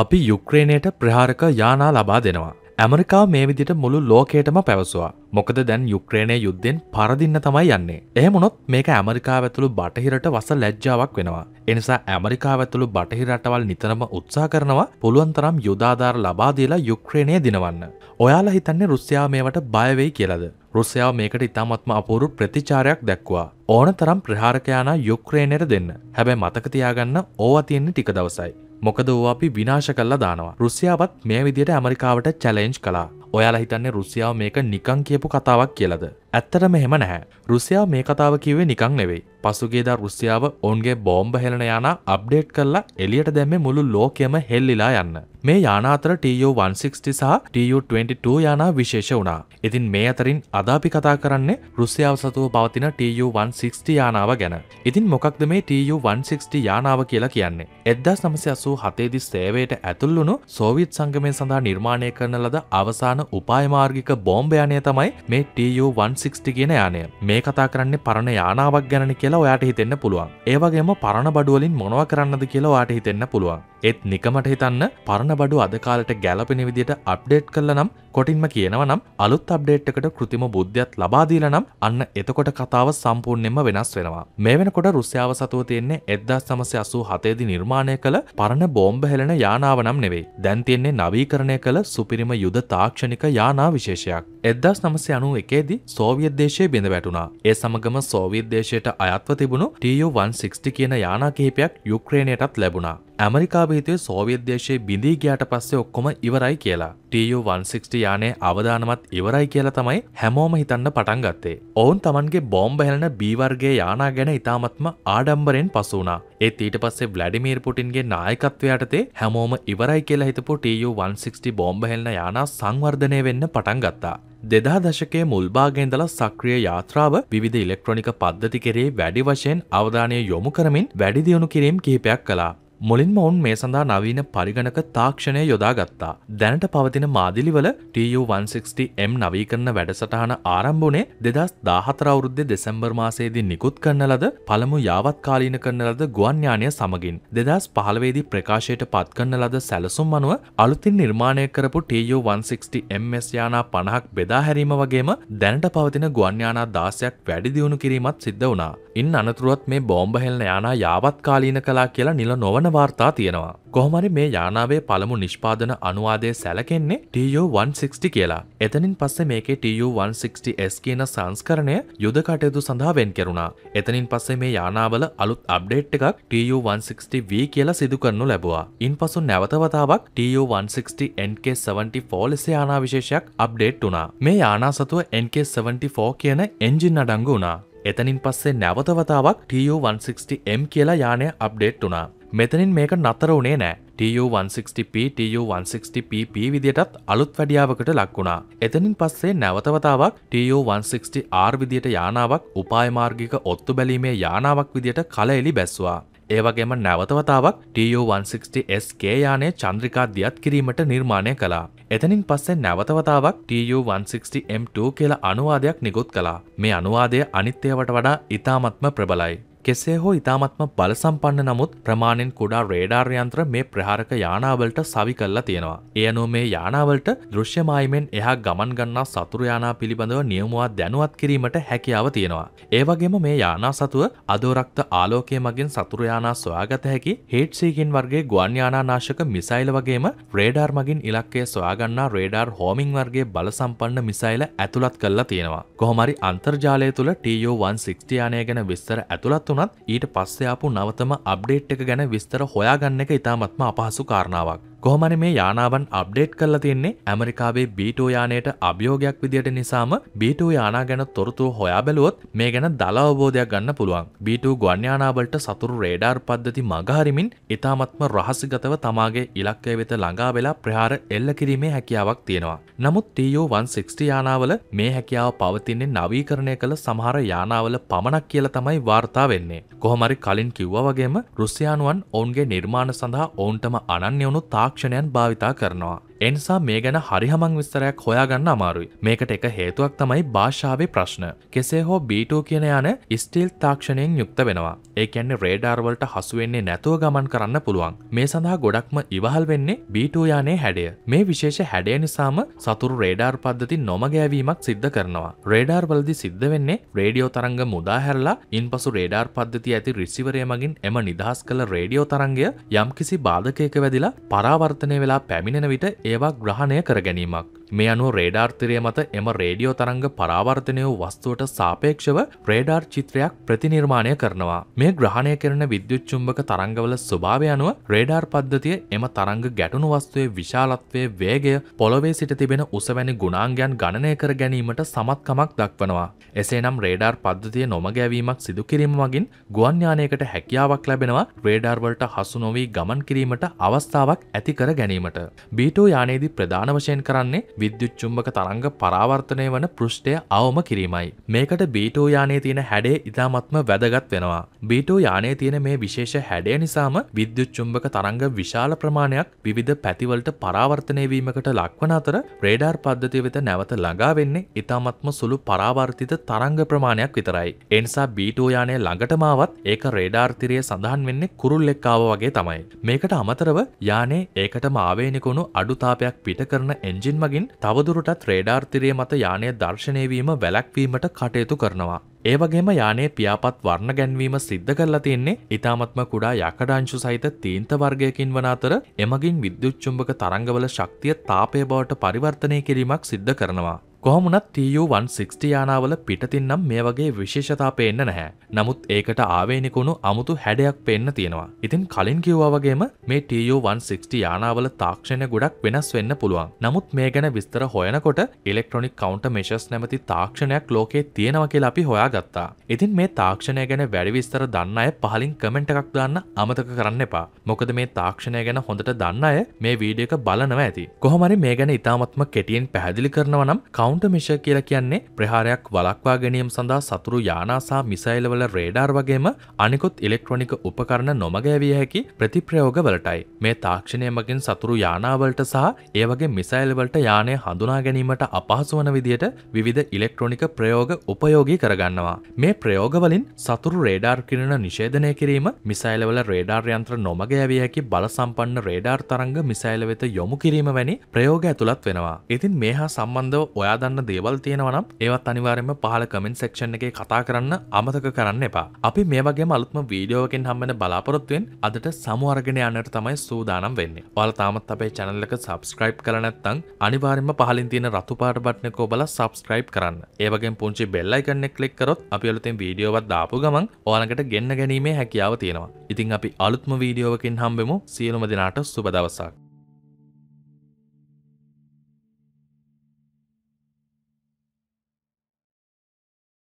අපි යුක්්‍රේණයට ප්‍රහාරක යානා ලබා දෙනවා. ඇමරිකාව මේ විදිට මුළු ලෝකේටම පැවසවා. මොකද දැන් යුක්්‍රේණය යුද්ධෙන් පරදින්න තමයි යන්නේ. එහමුණොත් මේක ඇමරිකා ඇතුළු බටහිරට වස ලැජ්ජාවක් වෙනවා. එනිසා ඇමරිකා ඇතුළු බටහිරටවල් නිතරම උත්සා කරනවා පුළුවන්තරම් යුදාධාර ලබාදීලා යුක්්‍රේණය දිනවන්න. ඔයාලා හිතන්නේ රුස්්‍යයා මේවට බයවෙයි කියලද. රුසියාව මේකට ඉතාමත්ම අපූරු ප්‍රතිචාරයක් දැක්වා. ඕන තරම් ප්‍රහාරකයානා යුක්්‍රේණයට දෙන්න. හැබැයි මතකතියාගන්න ඕවතියෙන්නේ ටික දවසයි. මොකද වූ අපි විනාශ කල්ලා දානවා රුසියාවත් මේ විදියට ඇමරිකාවට චැලෙන්ජ් කලා ඔයාලා හිතන්නේ රුසියාව මේක නිකං කියපු කතාවක් කියලද ඇත්තටම හෙම නැහැ. රුසියාව මේ කතාව කිව්වේ නිකං නෙවෙයි. පසුගේදා රුසියාව ඔවුන්ගේ බෝම්බ හෙලන යානා අප්ඩේට් කරලා එලියට දැම්මේ මුළු ලෝකයම හෙල්ලිලා යන්න. මේ යානා අතර TU-160 සහ TU-22 යානා විශේෂ වුණා. ඉතින් මේ අතරින් අද අපි කතා කරන්නේ රුසියාව සතුව පවතින TU-160 යානාව ගැන. ඉතින් මොකක්ද මේ TU-160 යානාව කියලා කියන්නේ. එද්දා සමසය අසූ හතේදි සේවයට ඇතුල්ලුණු සෝවිත් සංගමය සඳහා නිර්මාණය කරන ලද අවසාන උපායමාර්ගික බෝම්භයනය තමයි මේ TU-160 60 කියෙන යානය මේ කතා කරන්නේ පරණ යානාවක් ගැන කියලා ඔයාට හිතෙන්න්න පුළුවන් ඒවගේම පරණ බඩුවලින් මොනව කරන්නද කියලා වාට හිතෙන්න්න පුළුවන් ඒත් නිකමට හිතන්න පරණ බඩු අදකාලට ගැලපෙන විදිට අප්ඩේට් කල නම් කොටින්ම කියනව නම් අලුත් අප්ඩේට් එකට කෘතිම බුද්ධියත් ලබාදීල නම් අන්න එතකොට කතාව සම්පූර්ණයෙන්ම වෙනස් වෙනවා මේ වෙනකොට රුසියාව සතුව තියෙන්නේ එදදාස් සමසය අසූ හතේදි නිර්මාණය කළ පරණ බෝම්බ හෙලෙන යානාව නම් නෙවෙයි දැන් තියෙන්නේ නවීකරණය කළ සුපිරිම යුද තාක්ෂණික යානා විශේෂයක් එදදාස් නමසය අනු එකේදී සෝවියත් දේශය බිඳ වැටුණා ඒ සමගම සෝවියත් දේශයට අයත්ව තිබුණු TU-160 කියන යානා කිහිපයක් යුක්්‍රේණයටත් ලැබුණා ඇමරිකා හිතුවේ සෝවියත් දේශයේ බිඳී ගියාට පස්සේ ඔක්කොම ඉවරයි කියලා. TU-160 යානයේ අවදානමත් ඉවරයි කියලා තමයි හැමෝම හිතන්න පටන් ගත්තේ. ඔවුන් Tamanගේ බෝම්බ හැලෙන B වර්ගයේ යානා ගැන ඉතාමත්ම ආඩම්බරෙන් පසු වුණා. ඒත් ඊට පස්සේ ව්ලාඩිමීර් පුටින්ගේ නායකත්වය යටතේ හැමෝම ඉවරයි කියලා හිතපු TU-160 බෝම්බ හැලෙන යානා සංවර්ධනය වෙන්න පටන් ගත්තා. දෙදා දශකයේ මුල්භාගෙන්දලා සක්‍රිය යාත්‍රාව විධ ඉලෙක්ට්‍රොනික පද්ධති කෙරේ වැඩි වශයෙන් අවධානය යොමු කරමින් වැඩිදියුණු කිරීම් කිහිපයක් කලා මුලින්ම ඔවුන් මේ සඳහා නවීන පරිගණක තාක්ෂණය යොදාගත්තා. දැනට පවතින මාදිලිවල TU160M නවීකරන වැඩසටහන ආරම්භුණේ දෙදස් දාහතරවුරුද්ද දෙසැම්බර් මාසේදී නිකුත් කරන ලද පළමු යාවත්කාලීන කරන ලද ගුවන්ඥානය සමගින්. දෙදස් පහළවේදී ප්‍රකාශයට පත්කරන ලද සැලසුම් අනුව අලුතින් නිර්මාණය කරපු TU160MS යානා පණහක් බෙදාහැරීම වගේම දැනට පවතින ගුවන්ඥානා දාසයක් වැඩි දියුණු කිරීමත් සිද්ධ වුණා. ඉන් අනතුරුවත් මේ බෝම්බහෙල්න යානා යාවත්කාලීන කලා කියලා නිල නොවන ප්‍රධාන වාර්තා තියෙනවා. කොහොමරි මේ යානාවේ පළමු නිෂ්පාදන අනුවාදය සැලකෙන්නේ TU-160 කියලා. එතනින් පස්සේ මේකේ TU-160S කියන සංස්කරණය යුද කටයුතු සඳහා වෙන් කෙරුණා. එතනින් පස්සේ මේ යානාවල අලුත් අප්ඩේට් එකක් TU-160V කියලා සිදු කරනු ලැබුවා. ඉන්පසු නැවත වතාවක් TU-160 NK74 ලෙස යානා විශේෂයක් අප්ඩේට් වුණා. මේ යානා සතුව NK74 කියන එන්ජින් අඩංගු වුණා. එතනින් පස්සේ නැවතවතාවක් TU160M කියලා යානය අප්ඩේට් වුණා. මෙතනින් මේක නතර වුණේ නෑ TU160P TU160PP විදියටත් අලුත් වැඩියාවකට ලක්වුණා. එතනින් පස්සේ නැවතවතාවක් TU160R විදියට යානාවක් උපායමාර්ගික ඔත්තු බැලීමේ යානාවක් විදියට කලඑලි බැස්වා. ඒවගේම නැවතවතාවක් TU160SK යානය චන්ද්‍රිකා දියත් කිරීමට නිර්මාණය කලා. එතනින් පස්සේ නැවතවතාවක් TU160M2 කියලා අනුවාදයක් නිකුත් කලා. මේ අනුවාදය අනිත්‍යවට වඩා ඉතාමත්ම ප්‍රබලයි. කෙසේ හෝ ඉතාමත්ම බලසම්පන්න නමුත් ප්‍රමාණෙන් කුඩා රේඩාර් යන්ත්‍ර මේ ප්‍රහාරක යානාවලට සවි කල්ලා තියෙනවා. ඒ අනුව මේ යානාවලට දෘශ්‍යමායිමෙන් එහා ගමන් ගන්නා සතුරු යානා පිළිබඳව නියමුවා දැනුවත් කිරීමට හැකියාව තියෙනවා. ඒ වගේම මේ යානා සතුව අදෝරක්ත ආලෝකය මගින් සතුරු යානා සොයාගත හැකි හේට්සීකින් වර්ගේ ගුවන් යානා නාශක මිසයිල වගේම රේඩාර් මගින් ඉලක්කය සොයාගන්නා රේඩාර් හෝමිං වර්ගේ බලසම්පන්න මිසයිල ඇතුළත් කල්ලා තියෙනවා. කොහොමරි අන්තර්ජාලය තුළ TU160 යානය ගැන විස්තර ඇතුළත් වුණත් ඊට පස්සේ ආපු නවතම අප්ඩේට් එක ගැන විස්තර හොයාගන්න එක ඉතාමත්ම අපහසු කාරණාවක් කොහොමන මේ යානාවන් අප්ඩේට් කරලා තියෙන්නේ ඇමරිකාවේ බීටෝ යානයට අභියෝගයක් විදියට නිසාම බීටෝ යානා ගැන තොරතුරු හොයා බැලුවොත් මේ ගැන දල අවබෝධයක් ගන්න පුළුවන්. බීටෝ ගුවන්යානාවලට සතුරු රේඩාර් පද්ධති මගහරිමින් ඉතාමත්ම රහසිගතව තමාගේ ඉලක්කය වෙත ළඟා වෙලා ප්‍රහාර එල්ල කිරීමේ හැකියාවක් තියෙනවා. නමුත් TU160 යානාවල මේ හැකියාව පවතින්නේ නවීකරණය කළ සමහර යානාවල පමණක් කියලා තමයි වාර්තා වෙන්නේ. කොහොමරි කලින් කිව්වා වගේම රුසියානුවන් ඔවුන්ගේ නිර්මාණ සඳහා ඔවුන්ටම අනන්‍ය වුණු තාක් තාක්ෂණයන් භාවිතා කරනවා. එනිසා මේ ගැන හරිහමං විස්තරයක් හොයාගන්න අමාරුයි. මේකට එක හේතුවක් තමයි භාෂාවේ ප්‍රශ්න. කෙසේ හෝ B2 කියන යන ස්ටිල් තාක්ෂණයෙන් යුක්ත වෙනවා. ඒ කියන්නේ රේඩාර්වලට හසුවෙන්නේ නැතුව ගමන් කරන්න පුළුවන්. මේ සඳහා ගොඩක්ම ඉවහල් වෙන්නේ B2 යානයේ හැඩය. මේ විශේෂ හැඩය නිසාම සතුරු රේඩාර් පද්ධති නොමගෑවීමක් සිද්ධ කරනවා. රේඩාර්වලදි සිද්ධ වෙන්නේ රේඩියෝ තරංග මුදාහැරලා ඉන්පසු රේඩාර් පද්ධතිය ඇති රිසිවරය මගින් එම නිදහස් කළ රේඩියෝ තරංගය යම්කිසි බාධකයක වැදිලා පරාවර්තනය වෙලා පැමිණෙන විට ඒවා ග්‍රහණය කර ගැනීමක්. මේ අනුව රේඩාර්තිරය මත එම රේඩියෝ තරංග පරාවර්තනය වූ වස්තුවට සාපේක්ෂව ප්‍රේඩාර් චිත්‍රයක් ප්‍රතිනිර්මාණය කරනවා. මේ ග්‍රහණය කරන විද්‍යුච්චුම්භක තරංගවල ස්වභාවය අනුව රේඩාර් පද්ධතිය එම තරංග ගැටුණු වස්තුවේ විශාලත්වයේ වේගය පොළොවේ සිට තිබෙන උසවැනි ගුණාංගයන් ගණනය කර ගැනීමට සමත්කමක් දක්වනවා. එසේනම් රේඩාර් පද්ධතිය නොමගෑවීමක් සිදුකිරීම මගින් ගුවන්ඥානයකට හැකියාවක් ලැබෙනවා රේඩාර්වලට හසු නොවී ගමන් කිරීමට අවස්ථාවක් ඇති කර ගැනීමට. බීටෝ යානයේදී ප්‍රධාන වශයෙන් කරන්නේ විද්‍යුච්චුම්භක තරංග පරාවර්තනය වන පෘෂ්ටය අවම කිරීමයි. මේකට බීටෝ යානයේ තියෙන හැඩේ ඉතාමත්ම වැදගත් වෙනවා. බීටෝ යානයේ තියෙන මේ විශේෂ හැඩය නිසාම විද්‍යුච්චුම්භක තරංග විශාල ප්‍රමාණයක් විවිධ පැතිවලට පරාවර්තනය වීමකට ලක්වන අතර රේඩාර් පද්ධතිය වෙත නැවත ළඟා වෙන්නේ ඉතාමත්ම සුළු පරාවර්තිත තරංග ප්‍රමාණයක් විතරයි. ඒ නිසා බීටෝ යානය ළඟටම ආවත් ඒක රේඩාර් තිරයේ සඳහන් වෙන්නේ කුරුල්ලෙක්කාව වගේ තමයි. මේකට අමතරව යානේ ඒකටම ආවේනිකුණු අඩුතාපයක් පිට කරන එන්ජින් මගින් අතරින් තවදුරටත් රේඩාර්තිරය මත යානය දර්ශනයවීම වැලැක්වීමට කටයුතු කරනවා. ඒවගේම යානයේ පියාපත් වර්ණ ගැන්වීම සිද්ධ කරලා තියෙන්නේ ඉතාමත්ම කුඩා යකඩංශු සහිත තීන්ත වර්ගයකින් වන අතර එමගින් විද්‍යුච්චුම්භක තරංගවල ශක්තිය තාපය බවට පරිවර්තනය කිරීමක් සිද්ධ කරනවා. කොහොමුණත් TU160 යානාවල පිටතින්නම් මේ වගේ විශේෂතා පේන්න නැහැ. නමුත් ඒකට ආවේනිකුණු අමුතු හැඩයක් පේන්න තියෙනවා. ඉතින් කලින් කිව්වා වගේම මේ TU160 යානාවල තාක්ෂණය ගොඩක් වෙනස් වෙන්න පුළුවන්. නමුත් මේ ගැන විස්තර හොයනකොට ඉලෙක්ට්‍රොනික් කවුන්ටර් මෙෂර්ස් නැමැති තාක්ෂණයක් ලෝකේ තියෙනවා කියලා අපි හොයාගත්තා. ඉතින් මේ තාක්ෂණය ගැන වැඩි විස්තර දන්න අය පහලින් කමෙන්ට් එකක් දාන්න අමතක කරන්න එපා. මොකද මේ තාක්ෂණය ගැන හොඳට දන්න අය මේ වීඩියෝ එක බලනවා ඇති. කොහොම හරි මේ ගැන ඉතාමත්ම කෙටියෙන් පැහැදිලි කරනවා නම් කවුන්ට් කවුන්ටමිශ කියලා කියන්නේ ප්‍රහාරයක් වලක්වා ගැනීම සඳහා සතුරු යානාසා මිසයිලවල රේඩාර් වගේම අනිකුත් ඉලෙක්ට්‍රොනික උපකරණ නොමගෑවිය හැකි ප්‍රතිප්‍රයෝග වලටයි. මේ තාක්ෂණය මගින් සතුරු යානාවලට සහ ඒවගේ මිසයිල්වලට යානය හඳුනා ගැනීමට අපහසු වන විදියට විධ ඉලෙක්ට්‍රොනික ප්‍රයෝග උපයෝගී කරගන්නවා. මේ ප්‍රයෝගවලින් සතුරු රේඩාර් කිරණ නිශේධනය කිරීම මිසයිලවල රේඩාර් යන්ත්‍ර නොමගෑවිය හැකි බලසම්පන්න රේඩාර් තරංග මිසයිල වෙත යොමු කිරීම වැනි ප්‍රයෝග ඇතුළත් වෙනවා. ඉතින් මේ හා සම්බන්ධව ඔයා හොයාදන්න දේවල් තියෙනවනම් ඒවත් අනිවාරෙන්ම පහල කමෙන්ට සෙක්ෂන් එක කතා කරන්න අමතක කරන්න එපා අපි මේ වගේ අලුත්ම වීඩියෝකින් හම්මෙන බලාපොරොත්තුවෙන් අදට සමුවර්ගෙන යන්නට තමයි සූදානම් වෙන්න වල තාමත් අපේ චැනල්ලක සබස්ක්‍රයිබ් කරනැත්තං අනිවාරෙන්ම පහලින් තියෙන රතු පාට බට්නකෝ බල සබස්ක්‍රයිබ් කරන්න ඒවගේ පුංචි බෙල්ලයි කන්න කලෙක් කරොත් අපි අලුතෙන් වීඩියෝවත් දාපු ගමන් ඕනකට ගෙන්න්න ගැනීමේ හැකියාව තියෙනවා ඉතින් අපි අලුත්ම වීඩියෝවකින් හම්බෙමු සියලුම දෙනාට සුබදවසක්